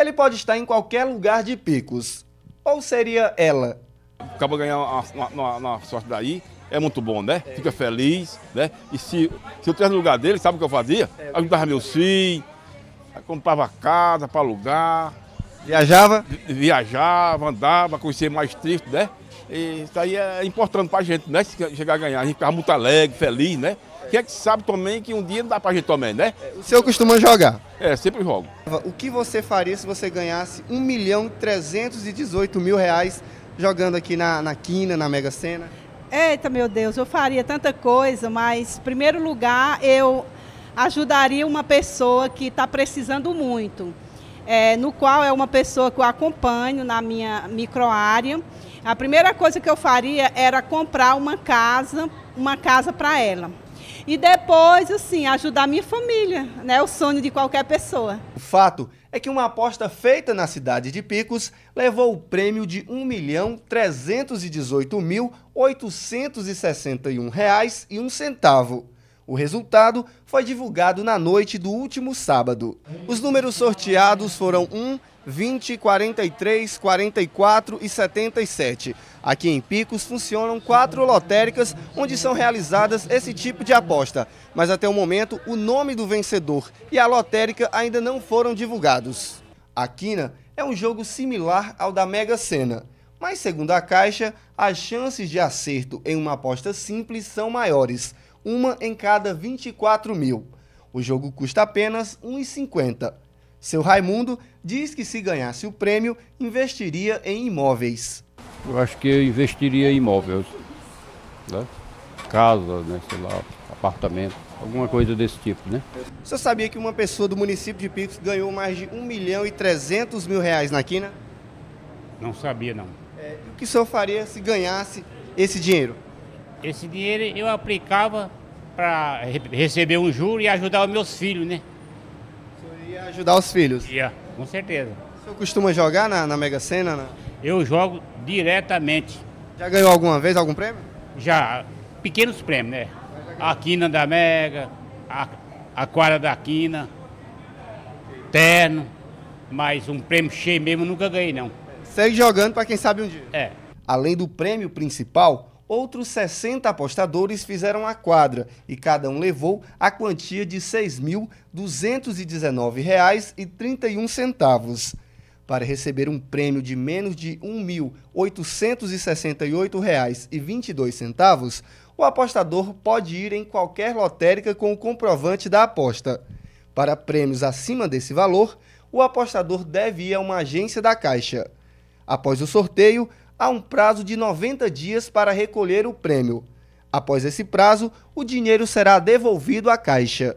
ele pode estar em qualquer lugar de picos. Ou seria ela? Acaba ganhando uma, uma, uma, uma sorte daí, é muito bom, né? É. Fica feliz, né? E se, se eu tivesse no lugar dele, sabe o que eu fazia? É, Ajudava meus filhos, comprava casa para alugar. Viajava? Viajava, andava, conhecia mais triste, né? E isso aí é importante pra gente, né? Chegar a ganhar. A gente ficava muito alegre, feliz, né? que é que sabe também que um dia não dá pra gente também, né? É, o senhor costuma jogar? É, sempre jogo. O que você faria se você ganhasse 1 milhão e 318 mil reais jogando aqui na, na Quina, na Mega Sena? Eita, meu Deus, eu faria tanta coisa, mas em primeiro lugar eu ajudaria uma pessoa que está precisando muito. É, no qual é uma pessoa que eu acompanho na minha microárea. A primeira coisa que eu faria era comprar uma casa, uma casa para ela. E depois, assim, ajudar minha família, né? O sonho de qualquer pessoa. O fato é que uma aposta feita na cidade de Picos levou o prêmio de R$ 1.318.861,01. O resultado foi divulgado na noite do último sábado. Os números sorteados foram 1, 20, 43, 44 e 77. Aqui em Picos funcionam quatro lotéricas onde são realizadas esse tipo de aposta, mas até o momento o nome do vencedor e a lotérica ainda não foram divulgados. A quina é um jogo similar ao da Mega Sena, mas segundo a Caixa, as chances de acerto em uma aposta simples são maiores, uma em cada 24 mil. O jogo custa apenas R$ 1,50. Seu Raimundo diz que se ganhasse o prêmio, investiria em imóveis. Eu acho que eu investiria em imóveis, né? Casa, né, sei lá, apartamento, alguma coisa desse tipo, né? Você sabia que uma pessoa do município de Picos ganhou mais de 1 milhão e 300 mil reais na quina? Não sabia, não. É, o que o senhor faria se ganhasse esse dinheiro? Esse dinheiro eu aplicava para receber um juro e ajudar os meus filhos, né? ia é ajudar os filhos? Ia, com certeza. O senhor costuma jogar na, na Mega Sena? Na... Né? Eu jogo diretamente. Já ganhou alguma vez algum prêmio? Já, pequenos prêmios, né? A quina da Mega, a, a quadra da quina, terno, mas um prêmio cheio mesmo nunca ganhei, não. Segue jogando para quem sabe um dia. É. Além do prêmio principal, outros 60 apostadores fizeram a quadra e cada um levou a quantia de R$ 6.219,31. Para receber um prêmio de menos de R$ 1.868,22, o apostador pode ir em qualquer lotérica com o comprovante da aposta. Para prêmios acima desse valor, o apostador deve ir a uma agência da Caixa. Após o sorteio, há um prazo de 90 dias para recolher o prêmio. Após esse prazo, o dinheiro será devolvido à Caixa.